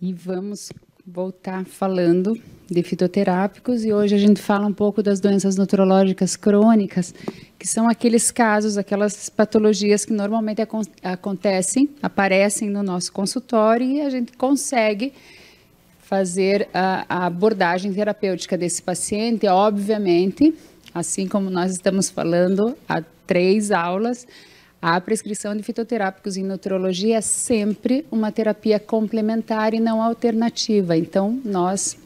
E vamos voltar falando de fitoterápicos e hoje a gente fala um pouco das doenças neurológicas crônicas, que são aqueles casos, aquelas patologias que normalmente acontecem, aparecem no nosso consultório e a gente consegue fazer a, a abordagem terapêutica desse paciente, obviamente, assim como nós estamos falando há três aulas, a prescrição de fitoterápicos em nutrologia é sempre uma terapia complementar e não alternativa. Então, nós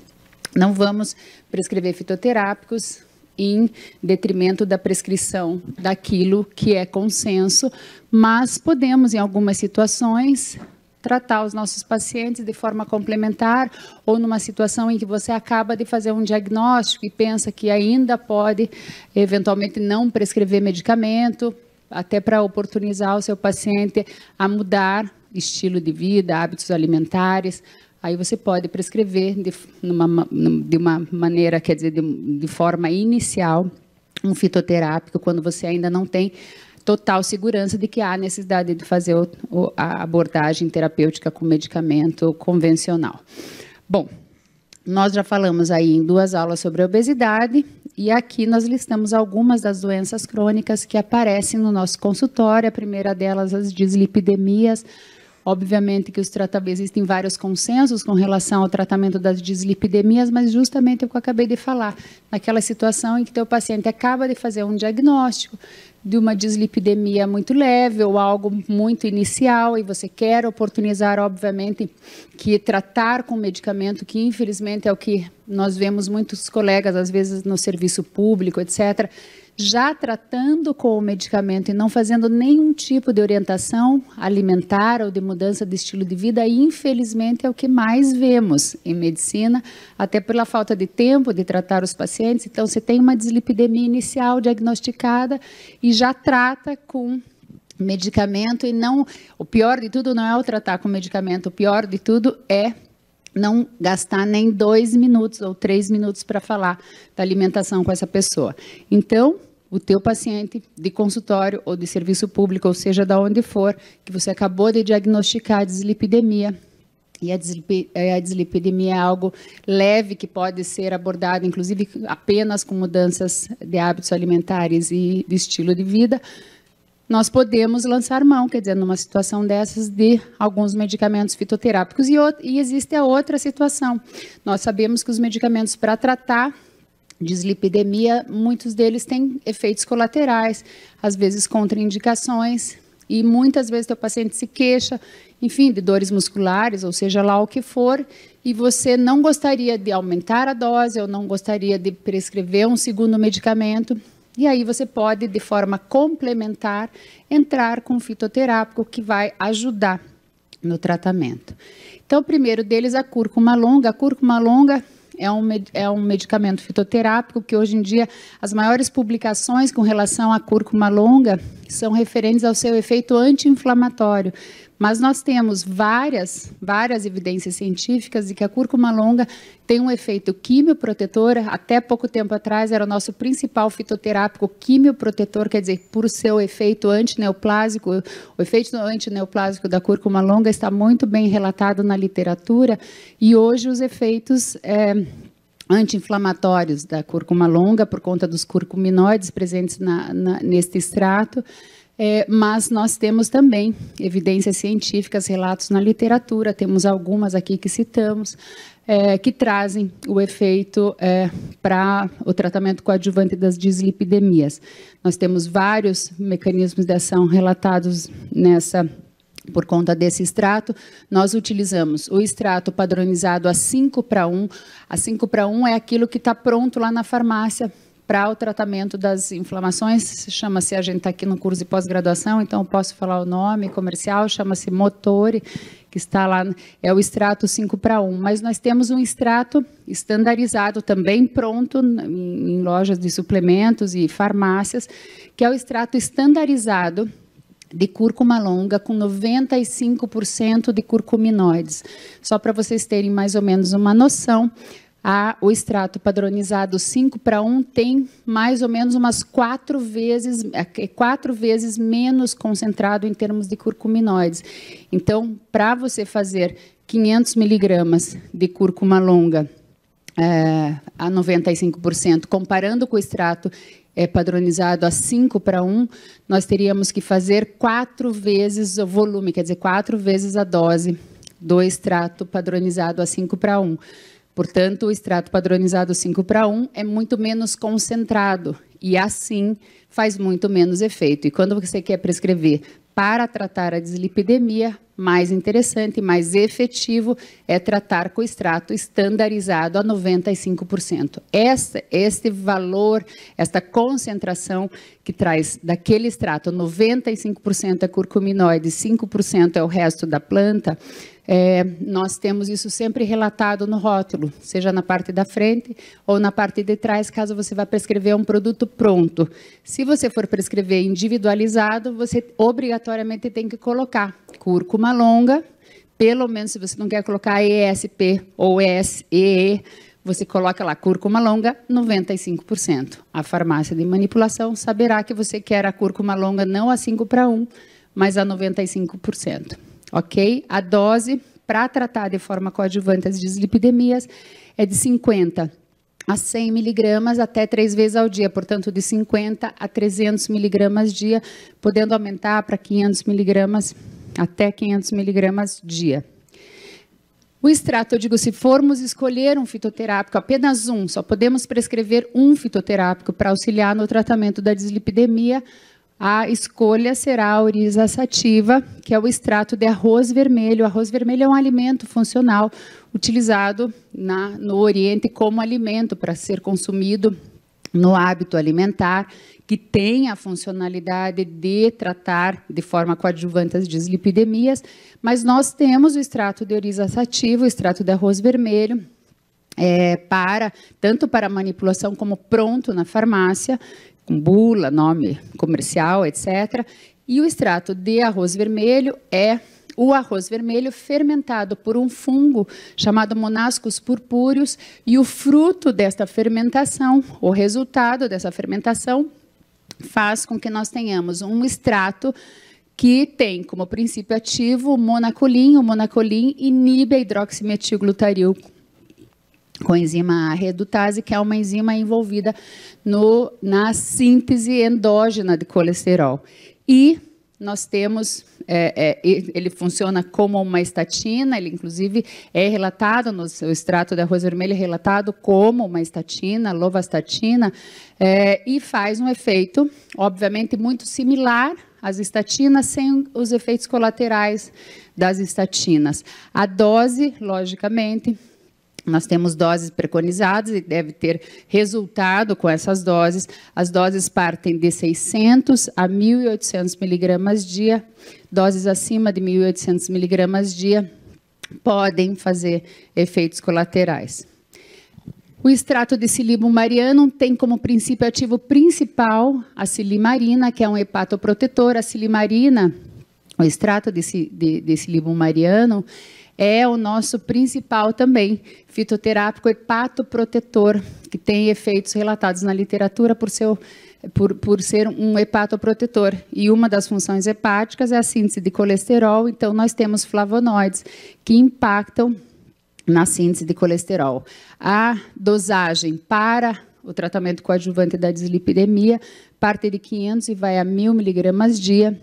não vamos prescrever fitoterápicos em detrimento da prescrição daquilo que é consenso, mas podemos, em algumas situações, tratar os nossos pacientes de forma complementar ou numa situação em que você acaba de fazer um diagnóstico e pensa que ainda pode, eventualmente, não prescrever medicamento até para oportunizar o seu paciente a mudar estilo de vida, hábitos alimentares. Aí você pode prescrever de, numa, de uma maneira, quer dizer, de, de forma inicial, um fitoterápico quando você ainda não tem total segurança de que há necessidade de fazer o, o, a abordagem terapêutica com medicamento convencional. Bom, nós já falamos aí em duas aulas sobre a obesidade, e aqui nós listamos algumas das doenças crônicas que aparecem no nosso consultório. A primeira delas, as dislipidemias, Obviamente que os tratamentos, existem vários consensos com relação ao tratamento das dislipidemias, mas justamente é o que eu acabei de falar, naquela situação em que teu paciente acaba de fazer um diagnóstico de uma dislipidemia muito leve ou algo muito inicial e você quer oportunizar, obviamente, que tratar com medicamento, que infelizmente é o que nós vemos muitos colegas, às vezes no serviço público, etc., já tratando com o medicamento e não fazendo nenhum tipo de orientação alimentar ou de mudança de estilo de vida, infelizmente é o que mais vemos em medicina, até pela falta de tempo de tratar os pacientes. Então, você tem uma dislipidemia inicial diagnosticada e já trata com medicamento e não o pior de tudo não é o tratar com medicamento, o pior de tudo é não gastar nem dois minutos ou três minutos para falar da alimentação com essa pessoa. Então, o teu paciente de consultório ou de serviço público, ou seja, da onde for, que você acabou de diagnosticar a deslipidemia. E a, é, a deslipidemia é algo leve que pode ser abordado, inclusive, apenas com mudanças de hábitos alimentares e de estilo de vida. Nós podemos lançar mão, quer dizer, numa situação dessas, de alguns medicamentos fitoterápicos. E, e existe a outra situação. Nós sabemos que os medicamentos para tratar dislipidemia, muitos deles têm efeitos colaterais, às vezes contraindicações, e muitas vezes o paciente se queixa, enfim, de dores musculares, ou seja lá o que for, e você não gostaria de aumentar a dose, ou não gostaria de prescrever um segundo medicamento, e aí você pode, de forma complementar, entrar com um fitoterápico que vai ajudar no tratamento. Então, o primeiro deles, a cúrcuma longa. A cúrcuma longa é um, é um medicamento fitoterápico que hoje em dia as maiores publicações com relação à cúrcuma longa são referentes ao seu efeito anti-inflamatório. Mas nós temos várias, várias evidências científicas de que a cúrcuma longa tem um efeito quimioprotetor. Até pouco tempo atrás era o nosso principal fitoterápico quimioprotetor, quer dizer, por seu efeito antineoplásico. O efeito antineoplásico da cúrcuma longa está muito bem relatado na literatura e hoje os efeitos é, anti-inflamatórios da cúrcuma longa, por conta dos curcuminoides presentes na, na, neste extrato, é, mas nós temos também evidências científicas, relatos na literatura, temos algumas aqui que citamos, é, que trazem o efeito é, para o tratamento coadjuvante das dislipidemias. Nós temos vários mecanismos de ação relatados nessa por conta desse extrato, nós utilizamos o extrato padronizado a 5 para 1. A 5 para 1 é aquilo que está pronto lá na farmácia, para o tratamento das inflamações, chama-se, a gente está aqui no curso de pós-graduação, então posso falar o nome comercial, chama-se Motore, que está lá, é o extrato 5 para 1. Mas nós temos um extrato estandarizado também pronto em, em lojas de suplementos e farmácias, que é o extrato estandarizado de cúrcuma longa com 95% de curcuminoides. Só para vocês terem mais ou menos uma noção, a, o extrato padronizado 5 para 1 tem mais ou menos umas quatro vezes, é, é quatro vezes menos concentrado em termos de curcuminoides. Então, para você fazer 500 miligramas de cúrcuma longa é, a 95%, comparando com o extrato é, padronizado a 5 para 1, nós teríamos que fazer quatro vezes o volume, quer dizer, quatro vezes a dose do extrato padronizado a 5 para 1. Portanto, o extrato padronizado 5 para 1 é muito menos concentrado e assim faz muito menos efeito. E quando você quer prescrever para tratar a dislipidemia, mais interessante, mais efetivo é tratar com extrato estandarizado a 95%. este valor, esta concentração que traz daquele extrato 95% é curcuminoide, 5% é o resto da planta, é, nós temos isso sempre relatado no rótulo, seja na parte da frente ou na parte de trás, caso você vá prescrever um produto pronto. Se você for prescrever individualizado, você obrigatoriamente obrigatoriamente tem que colocar cúrcuma longa, pelo menos se você não quer colocar ESP ou SEE, você coloca lá cúrcuma longa, 95%. A farmácia de manipulação saberá que você quer a cúrcuma longa não a 5 para 1, mas a 95%. Ok? A dose para tratar de forma coadjuvante as dislipidemias é de 50 a 100 miligramas até três vezes ao dia, portanto, de 50 a 300 miligramas dia, podendo aumentar para 500 miligramas, até 500 miligramas dia. O extrato, eu digo, se formos escolher um fitoterápico, apenas um, só podemos prescrever um fitoterápico para auxiliar no tratamento da dislipidemia, a escolha será a oriza sativa, que é o extrato de arroz vermelho. O arroz vermelho é um alimento funcional utilizado na, no Oriente como alimento para ser consumido no hábito alimentar, que tem a funcionalidade de tratar de forma coadjuvante as dislipidemias, mas nós temos o extrato de oriza sativa, o extrato de arroz vermelho, é, para tanto para manipulação como pronto na farmácia com bula, nome comercial, etc. E o extrato de arroz vermelho é o arroz vermelho fermentado por um fungo chamado Monascus purpureus e o fruto desta fermentação, o resultado dessa fermentação, faz com que nós tenhamos um extrato que tem como princípio ativo o monacolim. O monacolim inibe a hidroximetilglutaril coenzima redutase, que é uma enzima envolvida no, na síntese endógena de colesterol. E nós temos, é, é, ele funciona como uma estatina, ele inclusive é relatado, no, o extrato de arroz vermelho é relatado como uma estatina, lovastatina, é, e faz um efeito, obviamente, muito similar às estatinas, sem os efeitos colaterais das estatinas. A dose, logicamente, nós temos doses preconizadas e deve ter resultado com essas doses. As doses partem de 600 a 1.800 miligramas dia. Doses acima de 1.800 miligramas dia podem fazer efeitos colaterais. O extrato de silibo mariano tem como princípio ativo principal a silimarina, que é um hepatoprotetor. A silimarina, o extrato de, de, de silibo é o nosso principal também fitoterápico hepatoprotetor, que tem efeitos relatados na literatura por seu por, por ser um hepatoprotetor. E uma das funções hepáticas é a síntese de colesterol, então nós temos flavonoides que impactam na síntese de colesterol. A dosagem para o tratamento coadjuvante da dislipidemia parte de 500 e vai a 1.000 miligramas dia.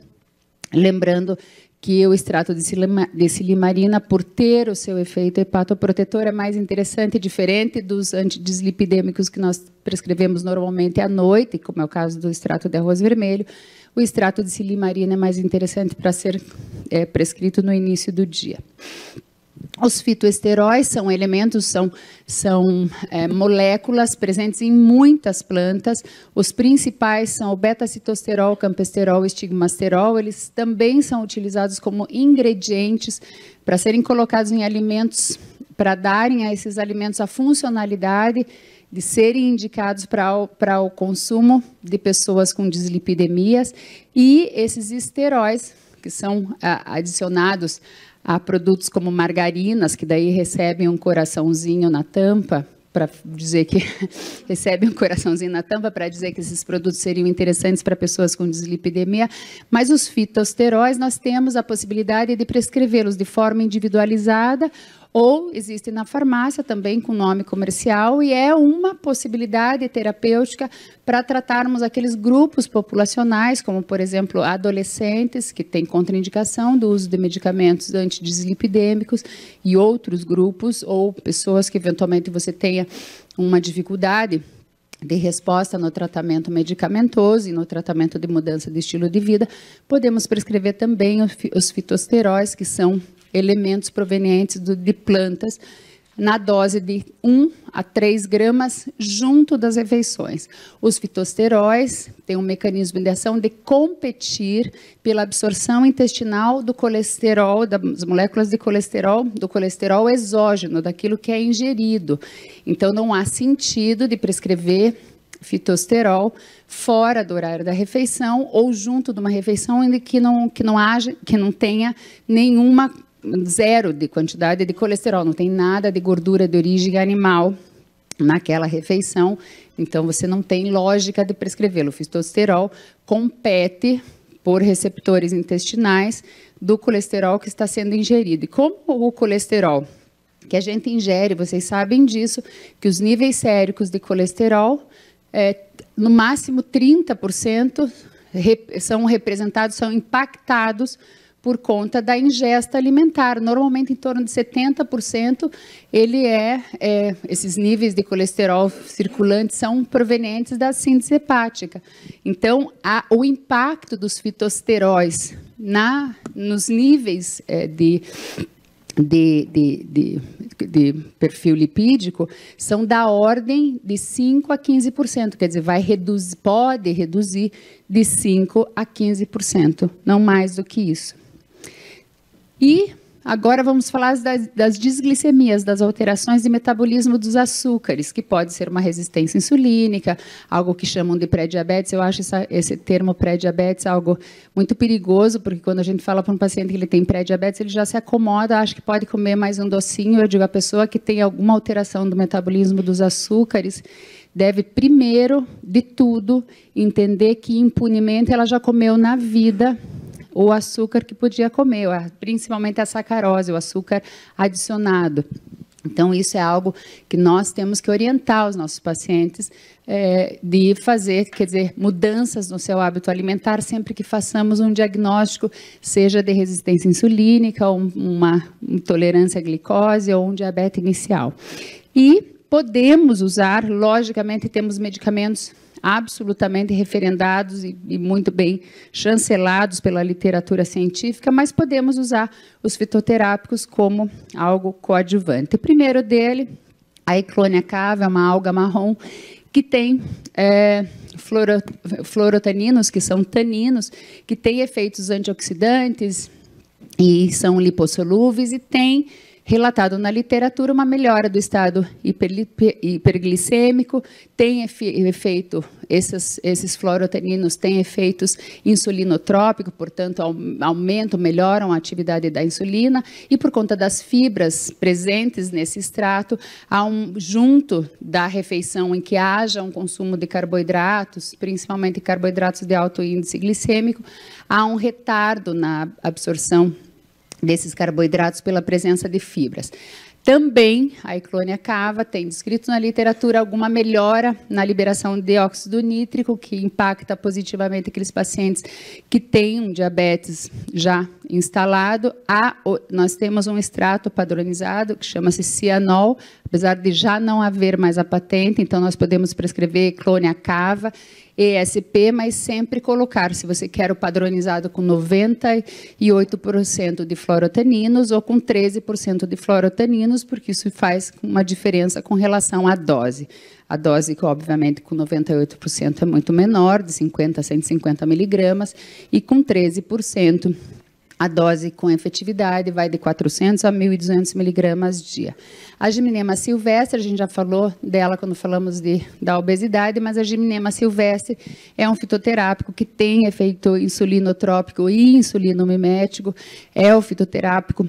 Lembrando que o extrato de silimarina, por ter o seu efeito hepatoprotetor, é mais interessante, diferente dos antideslipidêmicos que nós prescrevemos normalmente à noite, como é o caso do extrato de arroz vermelho. O extrato de silimarina é mais interessante para ser é, prescrito no início do dia. Os fitoesteróis são elementos, são, são é, moléculas presentes em muitas plantas. Os principais são o beta-citosterol, campesterol, estigmasterol. Eles também são utilizados como ingredientes para serem colocados em alimentos, para darem a esses alimentos a funcionalidade de serem indicados para o, para o consumo de pessoas com dislipidemias. E esses esteróis que são adicionados a produtos como margarinas, que daí recebem um coraçãozinho na tampa, para dizer que recebem um coraçãozinho na tampa para dizer que esses produtos seriam interessantes para pessoas com dislipidemia, mas os fitosteróis nós temos a possibilidade de prescrevê-los de forma individualizada ou existem na farmácia também com nome comercial e é uma possibilidade terapêutica para tratarmos aqueles grupos populacionais, como por exemplo adolescentes que têm contraindicação do uso de medicamentos antidislipidêmicos e outros grupos ou pessoas que eventualmente você tenha uma dificuldade de resposta no tratamento medicamentoso e no tratamento de mudança de estilo de vida, podemos prescrever também os fitosteróis, que são elementos provenientes do, de plantas na dose de 1 a 3 gramas junto das refeições. Os fitosteróis têm um mecanismo de ação de competir pela absorção intestinal do colesterol, das moléculas de colesterol, do colesterol exógeno, daquilo que é ingerido. Então, não há sentido de prescrever fitosterol fora do horário da refeição ou junto de uma refeição em que não, que não haja, que não tenha nenhuma zero de quantidade de colesterol, não tem nada de gordura de origem animal naquela refeição. Então, você não tem lógica de prescrevê-lo. O fitosterol compete por receptores intestinais do colesterol que está sendo ingerido. E como o colesterol que a gente ingere, vocês sabem disso, que os níveis séricos de colesterol, é, no máximo 30%, são representados, são impactados por conta da ingesta alimentar. Normalmente, em torno de 70%, ele é, é, esses níveis de colesterol circulante são provenientes da síntese hepática. Então, a, o impacto dos fitosteróis na, nos níveis é, de de, de, de, de, perfil lipídico são da ordem de 5 a 15%, quer dizer, vai reduzir, pode reduzir de 5 a 15%, não mais do que isso. E agora vamos falar das, das desglicemias, das alterações de metabolismo dos açúcares, que pode ser uma resistência insulínica, algo que chamam de pré-diabetes. Eu acho essa, esse termo pré-diabetes algo muito perigoso, porque quando a gente fala para um paciente que ele tem pré-diabetes, ele já se acomoda, acha que pode comer mais um docinho. Eu digo, a pessoa que tem alguma alteração do metabolismo dos açúcares, deve primeiro de tudo entender que impunemente ela já comeu na vida ou açúcar que podia comer, principalmente a sacarose, o açúcar adicionado. Então, isso é algo que nós temos que orientar os nossos pacientes é, de fazer, quer dizer, mudanças no seu hábito alimentar sempre que façamos um diagnóstico, seja de resistência insulínica, ou uma intolerância à glicose ou um diabetes inicial. E podemos usar, logicamente, temos medicamentos absolutamente referendados e, e, muito bem chancelados pela literatura científica, mas podemos usar os fitoterápicos como algo coadjuvante. O primeiro dele, a eclônia cava, é uma alga marrom que tem é, fluorotaninos, que são taninos, que têm efeitos antioxidantes e são lipossolúveis e tem relatado na literatura uma melhora do estado hiperglicêmico, tem efeito, esses, esses têm efeitos insulinotrópicos, portanto, aumentam, melhoram a atividade da insulina, e por conta das fibras presentes nesse extrato, há um, junto da refeição em que haja um consumo de carboidratos, principalmente carboidratos de alto índice glicêmico, há um retardo na absorção desses carboidratos pela presença de fibras. Também a iclônia cava tem descrito na literatura alguma melhora na liberação de óxido nítrico, que impacta positivamente aqueles pacientes que têm um diabetes já instalado. Há, nós temos um extrato padronizado que chama-se cianol, apesar de já não haver mais a patente, então nós podemos prescrever iclônia cava ESP, mas sempre colocar, se você quer o padronizado com 98% de florotaninos ou com 13% de florotaninos, porque isso faz uma diferença com relação à dose. A dose, obviamente com 98% é muito menor, de 50 a 150 miligramas, e com 13% a dose com efetividade vai de 400 a 1.200 miligramas dia. A giminema silvestre, a gente já falou dela quando falamos de, da obesidade, mas a giminema silvestre é um fitoterápico que tem efeito insulinotrópico e insulinomimético, é o fitoterápico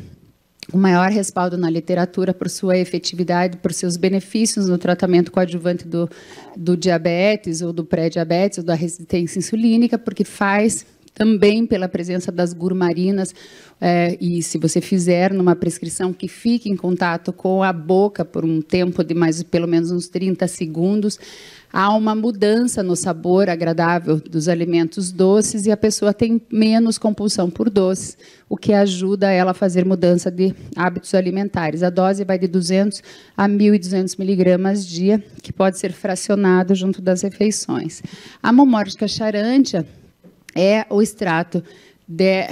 o maior respaldo na literatura por sua efetividade, por seus benefícios no tratamento coadjuvante do, do diabetes ou do pré-diabetes ou da resistência insulínica, porque faz também pela presença das gurmarinas. É, e se você fizer numa prescrição que fique em contato com a boca por um tempo de mais pelo menos uns 30 segundos, há uma mudança no sabor agradável dos alimentos doces e a pessoa tem menos compulsão por doces, o que ajuda ela a fazer mudança de hábitos alimentares. A dose vai de 200 a 1.200 miligramas dia, que pode ser fracionado junto das refeições. A momórtica charântia é o extrato de,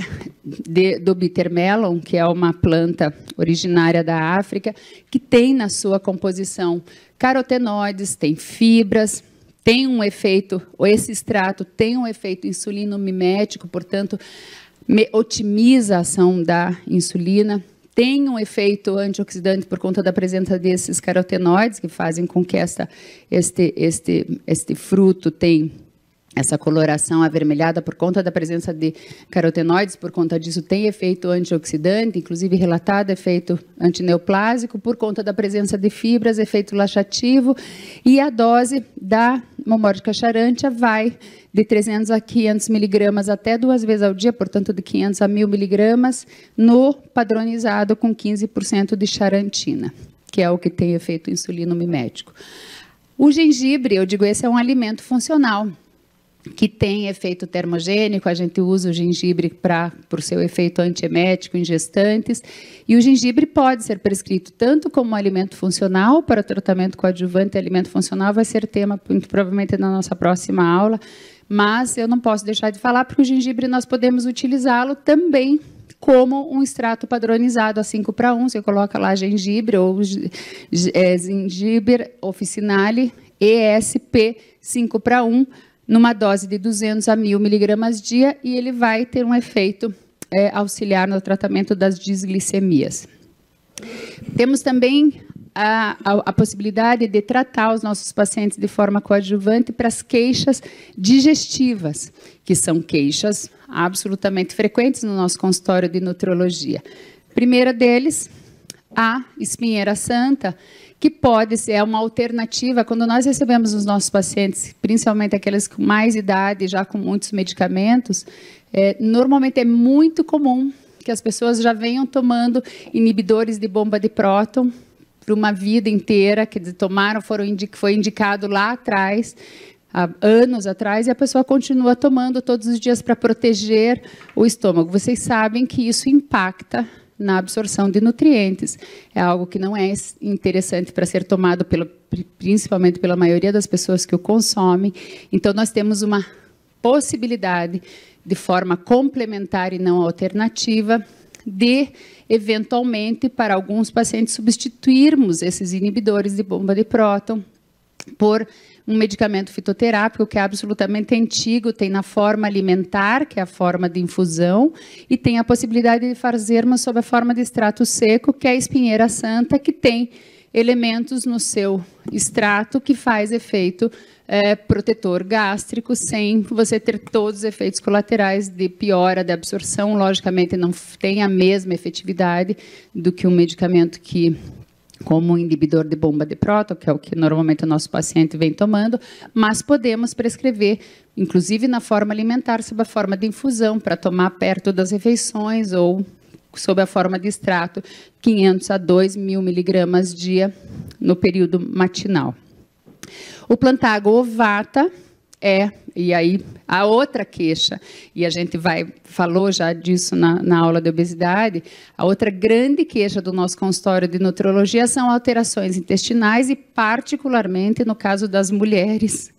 de, do bittermelon, que é uma planta originária da África, que tem na sua composição carotenoides, tem fibras, tem um efeito, ou esse extrato tem um efeito insulino-mimético, portanto, me, otimiza a ação da insulina, tem um efeito antioxidante por conta da presença desses carotenoides, que fazem com que esta, este, este, este fruto tenha essa coloração avermelhada por conta da presença de carotenoides, por conta disso tem efeito antioxidante, inclusive relatado efeito antineoplásico, por conta da presença de fibras, efeito laxativo, e a dose da mamórdica charantia vai de 300 a 500 miligramas até duas vezes ao dia, portanto de 500 a 1000 miligramas, no padronizado com 15% de charantina, que é o que tem efeito insulino mimético. O gengibre, eu digo, esse é um alimento funcional, que tem efeito termogênico, a gente usa o gengibre para por seu efeito antiemético em gestantes, e o gengibre pode ser prescrito tanto como alimento funcional para tratamento coadjuvante, alimento funcional vai ser tema muito provavelmente na nossa próxima aula, mas eu não posso deixar de falar porque o gengibre nós podemos utilizá-lo também como um extrato padronizado a 5 para 1, você coloca lá gengibre ou é, gengibre officinale ESP 5 para 1 numa dose de 200 a 1.000 miligramas dia e ele vai ter um efeito é, auxiliar no tratamento das disglicemias. Temos também a, a, a, possibilidade de tratar os nossos pacientes de forma coadjuvante para as queixas digestivas, que são queixas absolutamente frequentes no nosso consultório de nutrologia. Primeira deles, a espinheira santa, que pode ser é uma alternativa quando nós recebemos os nossos pacientes, principalmente aqueles com mais idade, já com muitos medicamentos, é, normalmente é muito comum que as pessoas já venham tomando inibidores de bomba de próton por uma vida inteira, que tomaram, foram foi indicado lá atrás, há anos atrás, e a pessoa continua tomando todos os dias para proteger o estômago. Vocês sabem que isso impacta na absorção de nutrientes. É algo que não é interessante para ser tomado pelo, principalmente pela maioria das pessoas que o consomem. Então, nós temos uma possibilidade, de forma complementar e não alternativa, de, eventualmente, para alguns pacientes, substituirmos esses inibidores de bomba de próton por um medicamento fitoterápico que é absolutamente antigo, tem na forma alimentar, que é a forma de infusão, e tem a possibilidade de fazermos sob a forma de extrato seco, que é a espinheira santa, que tem elementos no seu extrato que faz efeito é, protetor gástrico, sem você ter todos os efeitos colaterais de piora da absorção. Logicamente, não tem a mesma efetividade do que um medicamento que como um inibidor de bomba de próton, que é o que normalmente o nosso paciente vem tomando, mas podemos prescrever, inclusive na forma alimentar, sob a forma de infusão, para tomar perto das refeições ou sob a forma de extrato, 500 a 2 mil miligramas dia no período matinal. O plantago ovata é, e aí a outra queixa, e a gente vai falou já disso na, na aula de obesidade, a outra grande queixa do nosso consultório de nutrologia são alterações intestinais e particularmente no caso das mulheres,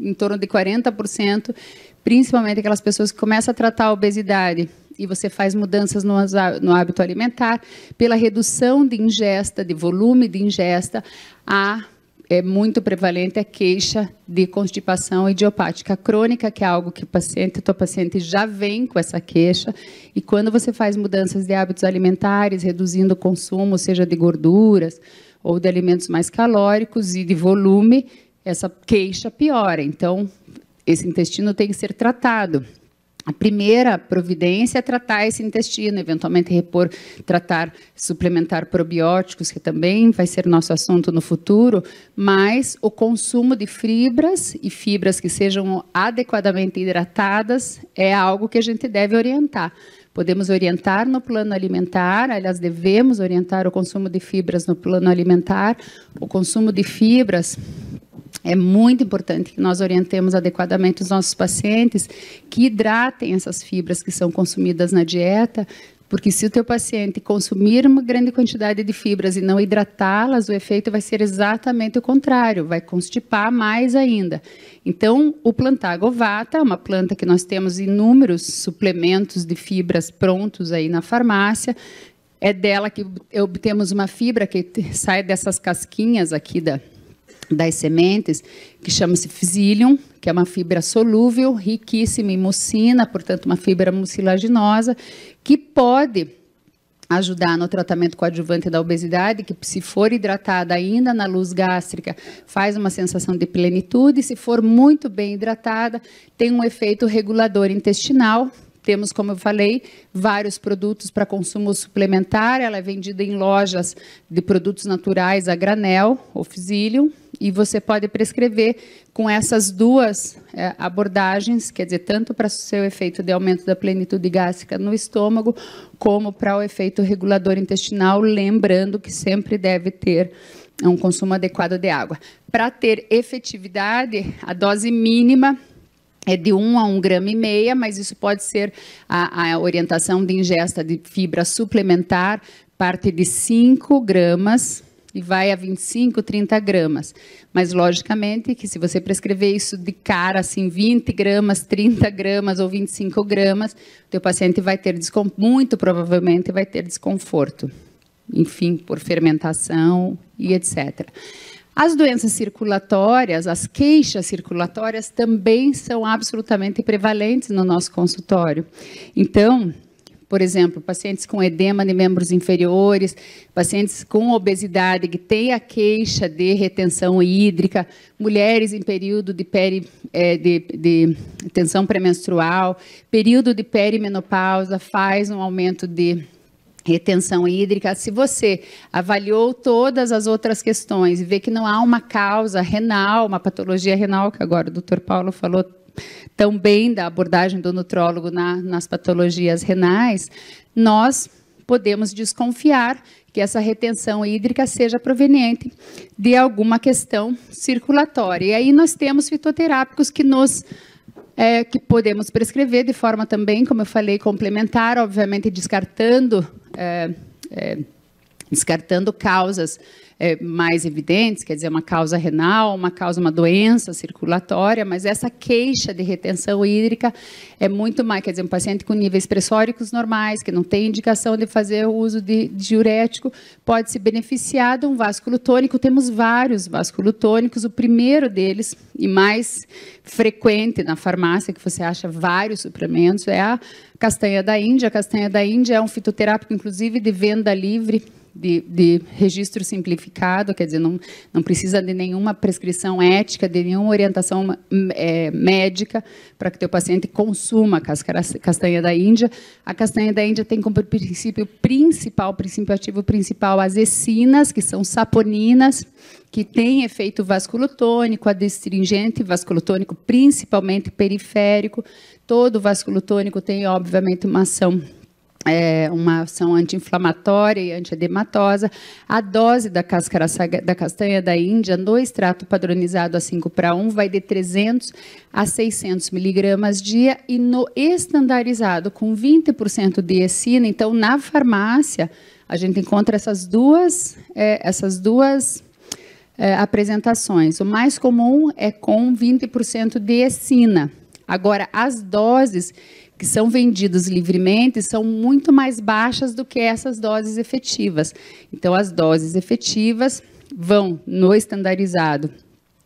em torno de 40%, principalmente aquelas pessoas que começam a tratar a obesidade e você faz mudanças no, no hábito alimentar, pela redução de ingesta, de volume de ingesta, a é muito prevalente a queixa de constipação idiopática crônica, que é algo que o paciente, o paciente já vem com essa queixa. E quando você faz mudanças de hábitos alimentares, reduzindo o consumo, seja de gorduras ou de alimentos mais calóricos e de volume, essa queixa piora. Então, esse intestino tem que ser tratado. A primeira providência é tratar esse intestino, eventualmente repor, tratar, suplementar probióticos, que também vai ser nosso assunto no futuro, mas o consumo de fibras e fibras que sejam adequadamente hidratadas é algo que a gente deve orientar. Podemos orientar no plano alimentar, aliás, devemos orientar o consumo de fibras no plano alimentar, o consumo de fibras é muito importante que nós orientemos adequadamente os nossos pacientes que hidratem essas fibras que são consumidas na dieta, porque se o teu paciente consumir uma grande quantidade de fibras e não hidratá-las, o efeito vai ser exatamente o contrário, vai constipar mais ainda. Então, o plantagovata, uma planta que nós temos inúmeros suplementos de fibras prontos aí na farmácia, é dela que obtemos uma fibra que sai dessas casquinhas aqui da, das sementes, que chama-se psyllium, que é uma fibra solúvel, riquíssima em mucina, portanto, uma fibra mucilaginosa, que pode ajudar no tratamento coadjuvante da obesidade, que se for hidratada ainda na luz gástrica, faz uma sensação de plenitude, se for muito bem hidratada, tem um efeito regulador intestinal, temos, como eu falei, vários produtos para consumo suplementar. Ela é vendida em lojas de produtos naturais a granel, ofisilium, e você pode prescrever com essas duas é, abordagens, quer dizer, tanto para o seu efeito de aumento da plenitude gástrica no estômago, como para o efeito regulador intestinal, lembrando que sempre deve ter um consumo adequado de água. Para ter efetividade, a dose mínima é de 1 a 1 grama e meia, mas isso pode ser a, a orientação de ingesta de fibra suplementar, parte de 5 gramas e vai a 25, 30 gramas. Mas, logicamente, que se você prescrever isso de cara, assim, 20 gramas, 30 gramas ou 25 gramas, o teu paciente vai ter, muito provavelmente, vai ter desconforto. Enfim, por fermentação e etc. As doenças circulatórias, as queixas circulatórias também são absolutamente prevalentes no nosso consultório. Então, por exemplo, pacientes com edema de membros inferiores, pacientes com obesidade que têm a queixa de retenção hídrica, mulheres em período de, peri, é, de, de tensão pré-menstrual, período de perimenopausa faz um aumento de retenção hídrica, se você avaliou todas as outras questões e vê que não há uma causa renal, uma patologia renal, que agora o doutor Paulo falou também da abordagem do nutrólogo na, nas patologias renais, nós podemos desconfiar que essa retenção hídrica seja proveniente de alguma questão circulatória. E aí nós temos fitoterápicos que nos é, que podemos prescrever de forma também, como eu falei, complementar, obviamente descartando é, é, descartando causas é, mais evidentes, quer dizer, uma causa renal, uma causa, uma doença circulatória, mas essa queixa de retenção hídrica é muito mais, quer dizer, um paciente com níveis pressóricos normais, que não tem indicação de fazer o uso de, diurético, pode se beneficiar de um vásculo tônico. Temos vários vásculos tônicos, o primeiro deles e mais frequente na farmácia, que você acha vários suplementos, é a castanha da Índia. A castanha da Índia é um fitoterápico, inclusive, de venda livre, de, de registro simplificado, quer dizer, não, não precisa de nenhuma prescrição ética, de nenhuma orientação hum, é, médica para que o teu paciente consuma castanha da Índia. A castanha da Índia tem como princípio principal, princípio ativo principal, as essinas, que são saponinas, que têm efeito vasculotônico, adstringente, vasculotônico principalmente periférico. Todo vasculotônico tem, obviamente, uma ação é uma ação anti-inflamatória e antiedematosa. A dose da, cáscara, da castanha da Índia no extrato padronizado a 5 para 1 vai de 300 a 600 miligramas dia e no estandarizado com 20% de essina. Então, na farmácia, a gente encontra essas duas, é, essas duas é, apresentações. O mais comum é com 20% de essina. Agora, as doses que são vendidas livremente são muito mais baixas do que essas doses efetivas. Então, as doses efetivas vão no estandarizado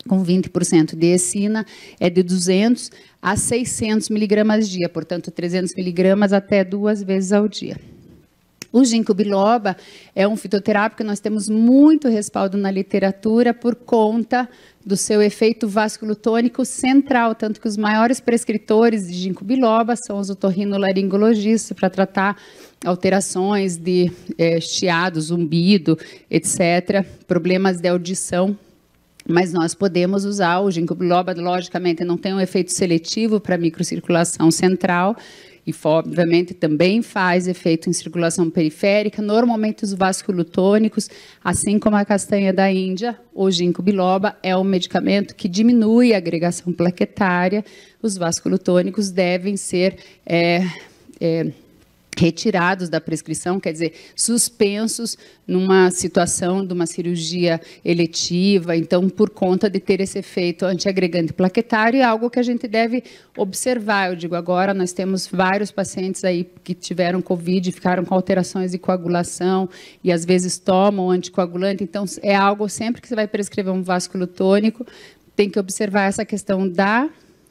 com 20% de eicina, é de 200 a 600 miligramas dia, portanto 300 miligramas até duas vezes ao dia. O ginkgo biloba é um fitoterápico que nós temos muito respaldo na literatura por conta do seu efeito vasculotônico central, tanto que os maiores prescritores de ginkgo biloba são os otorrinolaringologistas para tratar alterações de é, chiado, zumbido, etc., problemas de audição mas nós podemos usar o ginkgo biloba, logicamente não tem um efeito seletivo para microcirculação central, e, obviamente, também faz efeito em circulação periférica, normalmente os vasculotônicos, assim como a castanha da Índia, o ginkgo biloba é um medicamento que diminui a agregação plaquetária. Os vasculotônicos devem ser... É, é, retirados da prescrição, quer dizer, suspensos numa situação de uma cirurgia eletiva, então por conta de ter esse efeito antiagregante plaquetário, é algo que a gente deve observar. Eu digo agora, nós temos vários pacientes aí que tiveram COVID, ficaram com alterações de coagulação e às vezes tomam anticoagulante, então é algo sempre que você vai prescrever um vasculotônico tem que observar essa questão da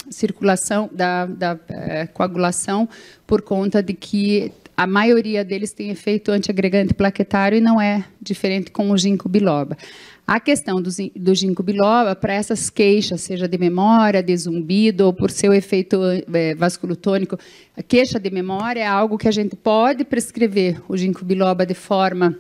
circulação, da, da é, coagulação, por conta de que a maioria deles tem efeito antiagregante plaquetário e não é diferente com o ginkgo biloba. A questão do, do ginkgo biloba, para essas queixas, seja de memória, de zumbido, ou por seu efeito é, vasculotônico, a queixa de memória é algo que a gente pode prescrever o ginkgo biloba de forma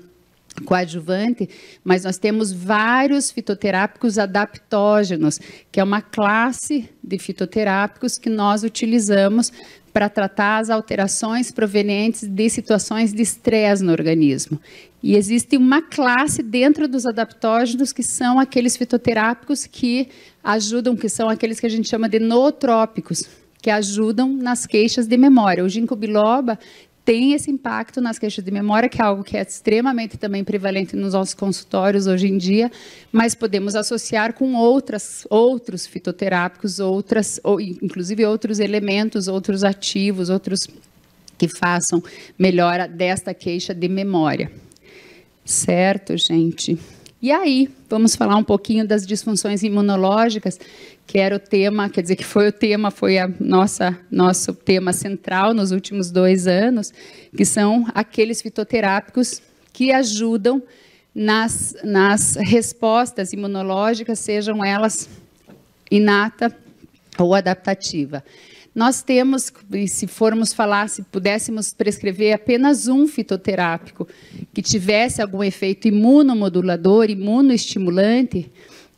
coadjuvante, mas nós temos vários fitoterápicos adaptógenos, que é uma classe de fitoterápicos que nós utilizamos para tratar as alterações provenientes de situações de estresse no organismo. E existe uma classe dentro dos adaptógenos que são aqueles fitoterápicos que ajudam, que são aqueles que a gente chama de nootrópicos, que ajudam nas queixas de memória. O ginkgo biloba, tem esse impacto nas queixas de memória, que é algo que é extremamente também prevalente nos nossos consultórios hoje em dia, mas podemos associar com outras, outros fitoterápicos, outras, ou, inclusive outros elementos, outros ativos, outros que façam melhora desta queixa de memória. Certo, gente? E aí, vamos falar um pouquinho das disfunções imunológicas, que era o tema, quer dizer, que foi o tema, foi a nossa nosso tema central nos últimos dois anos, que são aqueles fitoterápicos que ajudam nas, nas respostas imunológicas, sejam elas inata ou adaptativa. Nós temos, e se formos falar, se pudéssemos prescrever apenas um fitoterápico que tivesse algum efeito imunomodulador, imunoestimulante,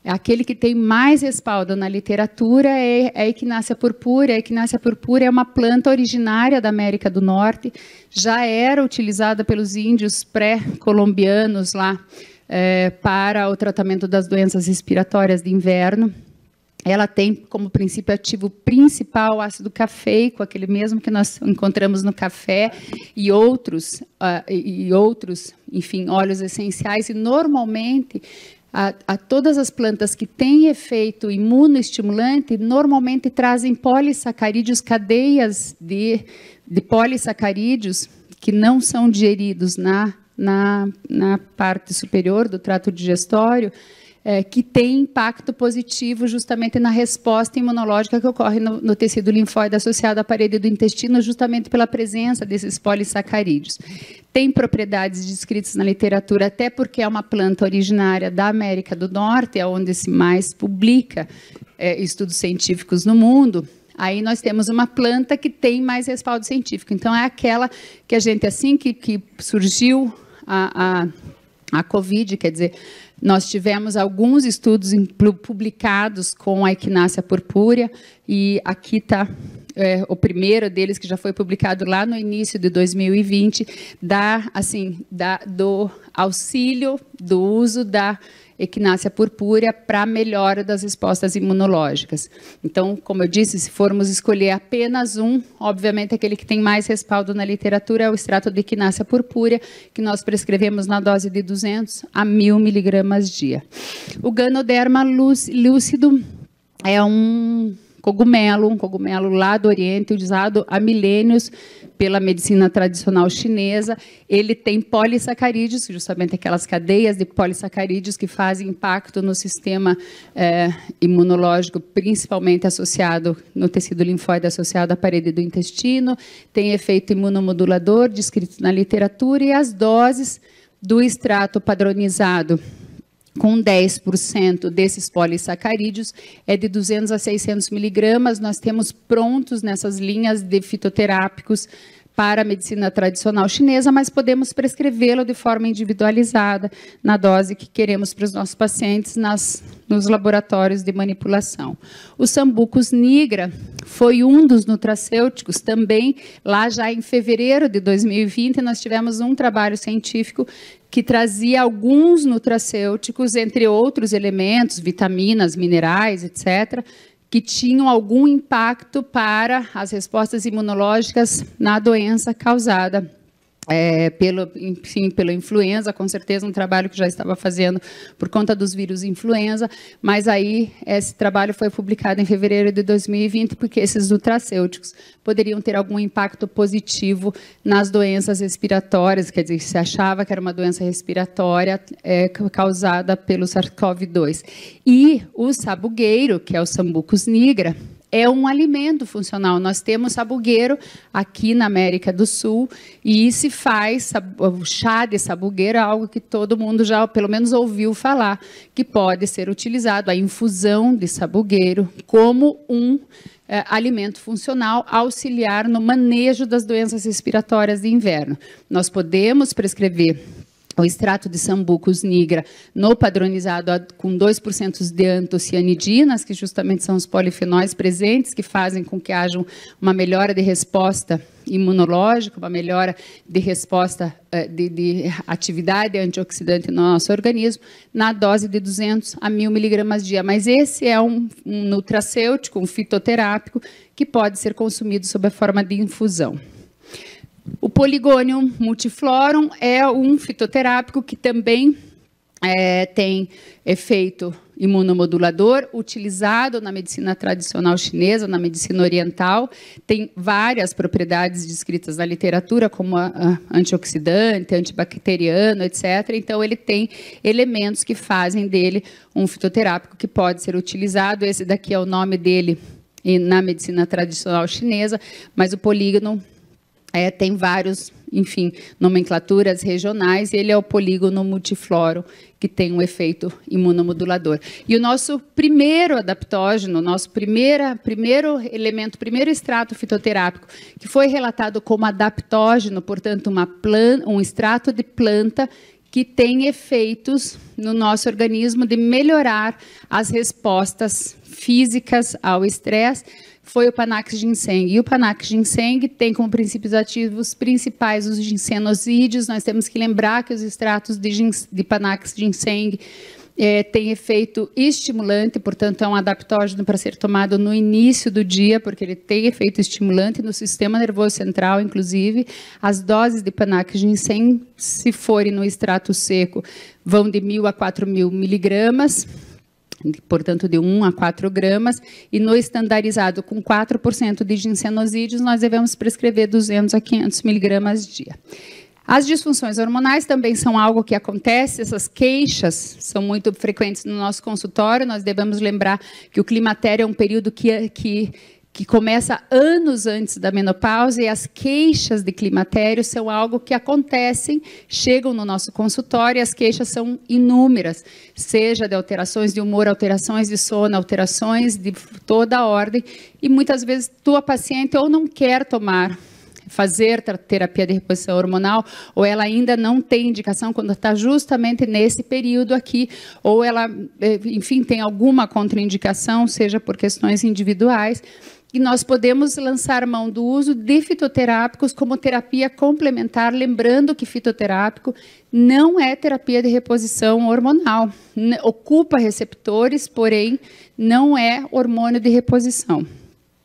aquele que tem mais respaldo na literatura é a é Equinácea purpura. A Equinácea purpura é uma planta originária da América do Norte, já era utilizada pelos índios pré-colombianos lá é, para o tratamento das doenças respiratórias de inverno ela tem como princípio ativo principal o ácido cafeico, aquele mesmo que nós encontramos no café e outros, uh, e outros, enfim, óleos essenciais. E normalmente a, a, todas as plantas que têm efeito imunoestimulante normalmente trazem polissacarídeos, cadeias de, de polissacarídeos que não são digeridos na, na, na parte superior do trato digestório é, que tem impacto positivo justamente na resposta imunológica que ocorre no, no, tecido linfóide associado à parede do intestino, justamente pela presença desses polissacarídeos. Tem propriedades descritas na literatura, até porque é uma planta originária da América do Norte, é onde se mais publica é, estudos científicos no mundo. Aí nós temos uma planta que tem mais respaldo científico. Então, é aquela que a gente, assim que, que surgiu a, a, a Covid, quer dizer, nós tivemos alguns estudos publicados com a equinácea purpúrea e aqui está é, o primeiro deles que já foi publicado lá no início de 2020 da assim do auxílio do uso da equinácea purpúrea para melhora das respostas imunológicas. Então, como eu disse, se formos escolher apenas um, obviamente aquele que tem mais respaldo na literatura é o extrato de equinácea purpúrea, que nós prescrevemos na dose de 200 a 1000 miligramas dia. O ganoderma lúcido é um cogumelo, um cogumelo lá do Oriente, usado há milênios pela medicina tradicional chinesa. Ele tem polissacarídeos, justamente é aquelas cadeias de polissacarídeos que fazem impacto no sistema é, imunológico, principalmente associado no tecido linfóide associado à parede do intestino. Tem efeito imunomodulador, descrito na literatura, e as doses do extrato padronizado com 10% desses polissacarídeos, é de 200 a 600 miligramas. Nós temos prontos nessas linhas de fitoterápicos para a medicina tradicional chinesa, mas podemos prescrevê-lo de forma individualizada, na dose que queremos para os nossos pacientes, nas, nos laboratórios de manipulação. O sambucus nigra foi um dos nutracêuticos também, lá já em fevereiro de 2020, nós tivemos um trabalho científico que trazia alguns nutracêuticos, entre outros elementos, vitaminas, minerais, etc., que tinham algum impacto para as respostas imunológicas na doença causada é, pelo, enfim, pela influenza, com certeza um trabalho que já estava fazendo por conta dos vírus influenza, mas aí esse trabalho foi publicado em fevereiro de 2020 porque esses nutracêuticos poderiam ter algum impacto positivo nas doenças respiratórias, quer dizer, se achava que era uma doença respiratória é, causada pelo SARS-CoV-2. E o sabugueiro, que é o Sambucus nigra, é um alimento funcional. Nós temos sabugueiro aqui na América do Sul e se faz o chá de sabugueiro, é algo que todo mundo já pelo menos ouviu falar, que pode ser utilizado a infusão de sabugueiro como um é, alimento funcional auxiliar no manejo das doenças respiratórias de inverno. Nós podemos prescrever o extrato de sambucos nigra no padronizado com 2% de antocianidinas, que justamente são os polifenóis presentes, que fazem com que haja uma melhora de resposta imunológica, uma melhora de resposta eh, de, de atividade antioxidante no nosso organismo, na dose de 200 a 1000 miligramas dia. Mas esse é um, um nutracêutico, um fitoterápico, que pode ser consumido sob a forma de infusão. O poligônio multiflorum é um fitoterápico que também é, tem efeito imunomodulador, utilizado na medicina tradicional chinesa, na medicina oriental, tem várias propriedades descritas na literatura, como a, a antioxidante, antibacteriano, etc. Então, ele tem elementos que fazem dele um fitoterápico que pode ser utilizado. Esse daqui é o nome dele na medicina tradicional chinesa, mas o polígono é, tem vários, enfim, nomenclaturas regionais, e ele é o polígono multifloro, que tem um efeito imunomodulador. E o nosso primeiro adaptógeno, nosso primeira, primeiro elemento, primeiro extrato fitoterápico, que foi relatado como adaptógeno, portanto, uma plan, um extrato de planta que tem efeitos no nosso organismo de melhorar as respostas físicas ao estresse, foi o Panax ginseng. E o Panax ginseng tem como princípios ativos principais os ginsenosídeos. Nós temos que lembrar que os extratos de, gins, de Panax ginseng é, tem efeito estimulante, portanto, é um adaptógeno para ser tomado no início do dia, porque ele tem efeito estimulante no sistema nervoso central, inclusive. As doses de Panax ginseng, se forem no extrato seco, vão de 1.000 a 4.000 miligramas portanto, de 1 a 4 gramas, e no estandarizado com 4% de ginsenosídeos, nós devemos prescrever 200 a 500 miligramas dia. As disfunções hormonais também são algo que acontece, essas queixas são muito frequentes no nosso consultório, nós devemos lembrar que o climatério é um período que, que que começa anos antes da menopausa e as queixas de climatério são algo que acontecem, chegam no nosso consultório e as queixas são inúmeras, seja de alterações de humor, alterações de sono, alterações de toda a ordem, e muitas vezes tua paciente ou não quer tomar fazer terapia de reposição hormonal, ou ela ainda não tem indicação quando está justamente nesse período aqui, ou ela, eh, enfim, tem alguma contraindicação, seja por questões individuais e nós podemos lançar mão do uso de fitoterápicos como terapia complementar, lembrando que fitoterápico não é terapia de reposição hormonal, ocupa receptores, porém não é hormônio de reposição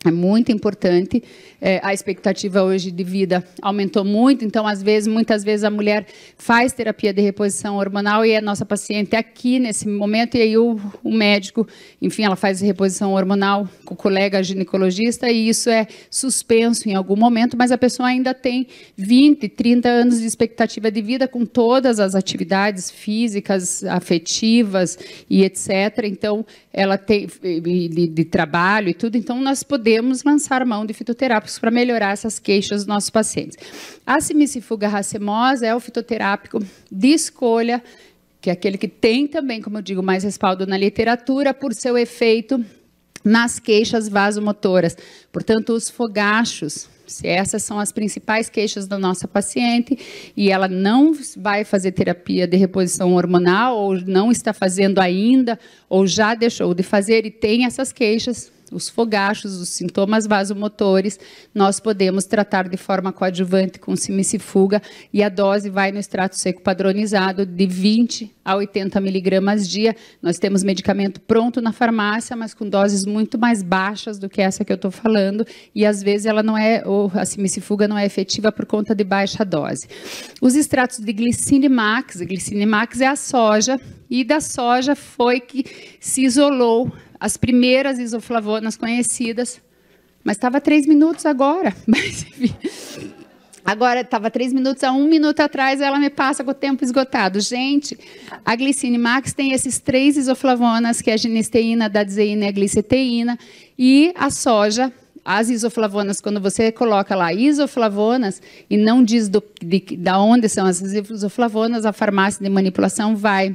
é muito importante. É, a expectativa hoje de vida aumentou muito, então às vezes, muitas vezes a mulher faz terapia de reposição hormonal e a nossa paciente é aqui nesse momento e aí o, o médico, enfim, ela faz reposição hormonal com o colega ginecologista e isso é suspenso em algum momento, mas a pessoa ainda tem 20, 30 anos de expectativa de vida com todas as atividades físicas, afetivas e etc. Então, ela tem de, de trabalho e tudo, então nós podemos Podemos lançar mão de fitoterápicos para melhorar essas queixas dos nossos pacientes. A simicifuga racemosa é o fitoterápico de escolha, que é aquele que tem também, como eu digo, mais respaldo na literatura por seu efeito nas queixas vasomotoras. Portanto, os fogachos, se essas são as principais queixas da nossa paciente e ela não vai fazer terapia de reposição hormonal ou não está fazendo ainda ou já deixou de fazer e tem essas queixas, os fogachos, os sintomas vasomotores, nós podemos tratar de forma coadjuvante com simicifuga e a dose vai no extrato seco padronizado de 20 a 80 miligramas dia. Nós temos medicamento pronto na farmácia, mas com doses muito mais baixas do que essa que eu estou falando e às vezes ela não é, ou a simicifuga não é efetiva por conta de baixa dose. Os extratos de glicinimax, glicinimax é a soja e da soja foi que se isolou as primeiras isoflavonas conhecidas, mas estava três minutos agora. Mas, enfim. Agora estava três minutos, há um minuto atrás ela me passa com o tempo esgotado. Gente, a glicine max tem esses três isoflavonas, que é a genisteína, a dadzeína e a gliceteína, e a soja. As isoflavonas, quando você coloca lá isoflavonas e não diz do, de, da onde são as isoflavonas, a farmácia de manipulação vai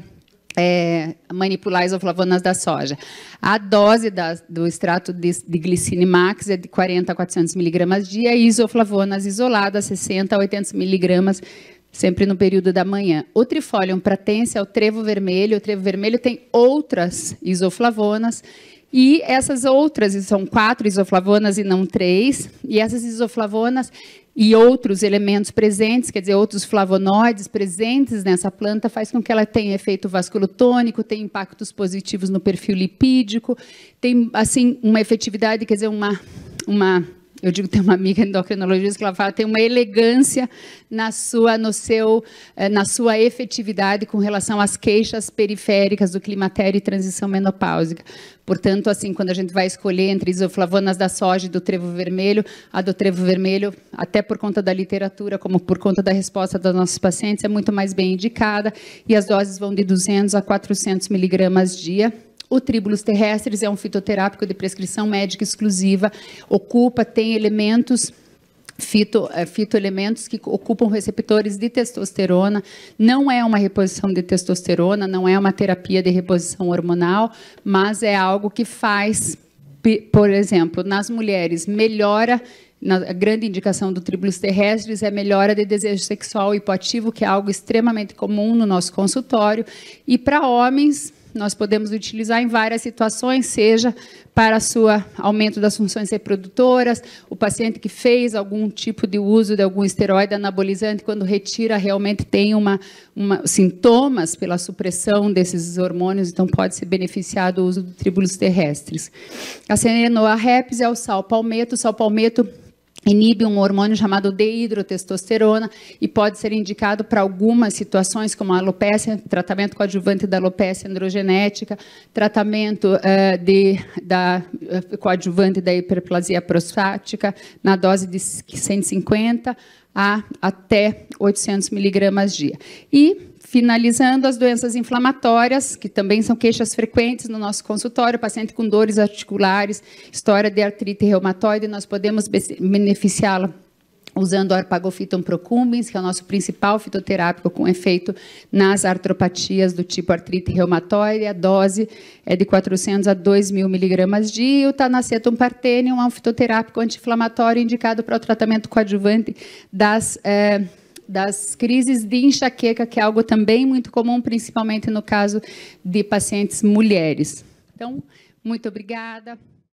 é, manipular as flavonas da soja. A dose da, do extrato de, de glicinimax é de 40 a 400 miligramas dia e isoflavonas isoladas, 60 a 800 miligramas, sempre no período da manhã. O trifolium pratense é o trevo vermelho. O trevo vermelho tem outras isoflavonas e essas outras, são quatro isoflavonas e não três, e essas isoflavonas, e outros elementos presentes, quer dizer, outros flavonoides presentes nessa planta, faz com que ela tenha efeito vasculotônico, tenha impactos positivos no perfil lipídico, tem, assim, uma efetividade, quer dizer, uma, uma eu digo, tem uma amiga endocrinologista que ela fala, tem uma elegância na sua, no seu, eh, na sua efetividade com relação às queixas periféricas do climatério e transição menopáusica. Portanto, assim, quando a gente vai escolher entre isoflavonas da soja e do trevo vermelho, a do trevo vermelho, até por conta da literatura, como por conta da resposta dos nossos pacientes, é muito mais bem indicada e as doses vão de 200 a 400 miligramas dia o tribulus terrestres é um fitoterápico de prescrição médica exclusiva, ocupa, tem elementos fito, eh, fitoelementos que ocupam receptores de testosterona. Não é uma reposição de testosterona, não é uma terapia de reposição hormonal, mas é algo que faz, por exemplo, nas mulheres, melhora. a grande indicação do tribulus terrestres é melhora de desejo sexual hipoativo, que é algo extremamente comum no nosso consultório. E para homens, nós podemos utilizar em várias situações, seja para sua aumento das funções reprodutoras, o paciente que fez algum tipo de uso de algum esteroide anabolizante, quando retira, realmente tem uma, uma sintomas pela supressão desses hormônios, então pode se beneficiar do uso de tribulos terrestres. A Senenoa reps é o sal palmeto, sal palmeto inibe um hormônio chamado dehidrotestosterona e pode ser indicado para algumas situações, como a alopecia, tratamento coadjuvante da alopecia androgenética, tratamento uh, de, da, eh, coadjuvante da hiperplasia prostática na dose de 150 a até 800 miligramas dia. E Finalizando as doenças inflamatórias, que também são queixas frequentes no nosso consultório, paciente com dores articulares, história de artrite reumatoide, nós podemos beneficiá-la usando o arpagofiton procumbens, que é o nosso principal fitoterápico com efeito nas artropatias do tipo artrite reumatoide. A dose é de 400 a 2 mil miligramas dia. O tanacetum partenium é um fitoterápico anti-inflamatório indicado para o tratamento coadjuvante das eh, das crises de enxaqueca, que é algo também muito comum, principalmente no caso de pacientes mulheres. Então, muito obrigada.